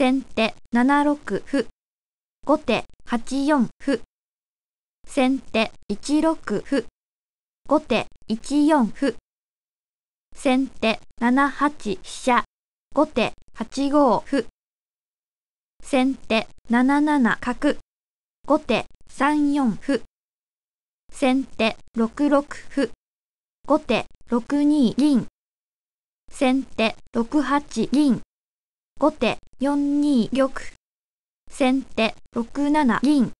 先手7六歩。後手8四歩。先手1六歩。後手1四歩。先手7八飛車。後手8五歩。先手7七角。後手3四歩。先手6六歩。後手6二銀。先手6八銀。後手4二玉。先手6七銀。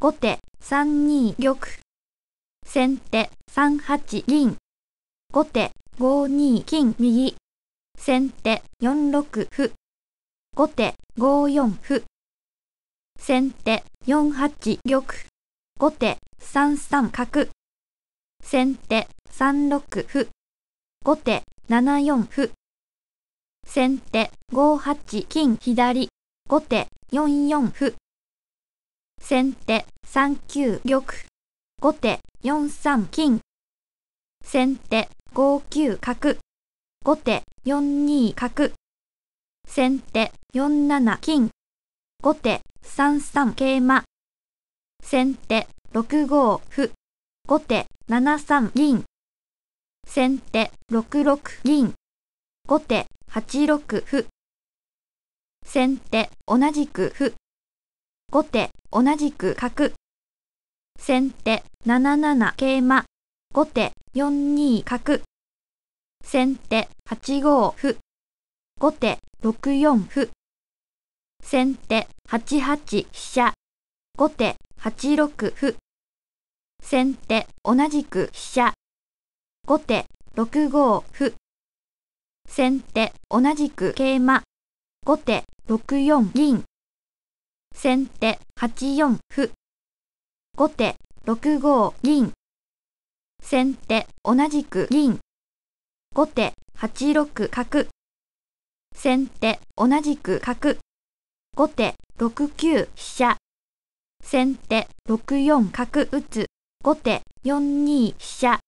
後手3二玉。先手3八銀。後手5二金右。先手4六歩。後手5四歩。先手4八玉。後手3三角。先手3六歩。後手7四歩。先手5八金左、後手4四歩。先手3九玉、後手4三金。先手5九角、後手4二角。先手4七金、後手3三桂馬。先手6五歩、後手7三銀。先手6六銀。後手8六歩。先手同じく歩。後手同じく角。先手7七桂馬。後手4二角。先手8五歩。後手6四歩。先手8八飛車。後手8六歩。先手同じく飛車。後手6五歩。先手同じく桂馬。後手6四銀。先手8四歩。後手6五銀。先手同じく銀。後手8六角。先手同じく角。後手6九飛車。先手6四角打つ。後手4二飛車。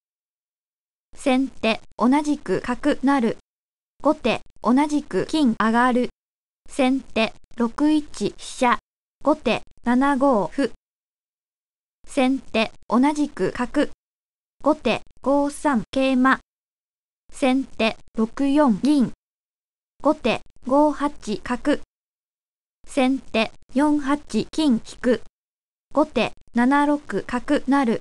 先手同じく角なる。後手、同じく金上がる。先手、6一飛車。後手、7五歩。先手、同じく角。後手、5三桂馬。先手、6四銀。後手、5八角。先手、4八金引く。後手、7六角なる。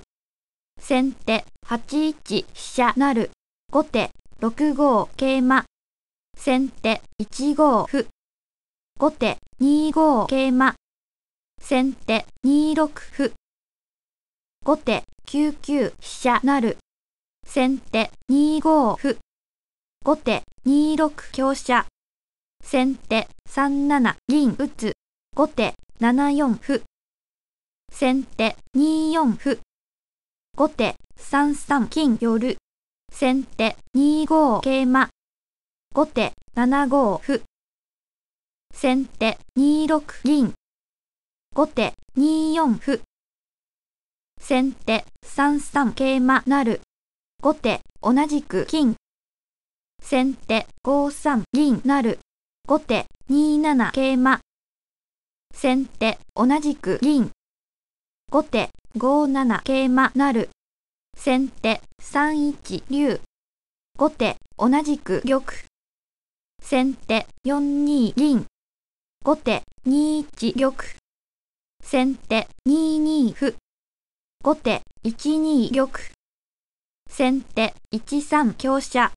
先手、8一飛車なる。後手、6五桂馬。先手1五歩。後手2五桂馬。先手2六歩。後手9九飛車なる。先手2五歩。後手2六香車。先手3七銀打つ。後手7四歩。先手2四歩。後手3三金寄る。先手2五桂馬。後手7五歩。先手2六銀。後手2四歩。先手3三桂馬なる。後手同じく金。先手5三銀なる。後手2七桂馬。先手同じく銀。後手5七桂馬なる。先手3一竜。後手同じく玉。先手4二銀。後手2一玉。先手2二歩。後手1二玉。先手1三香車。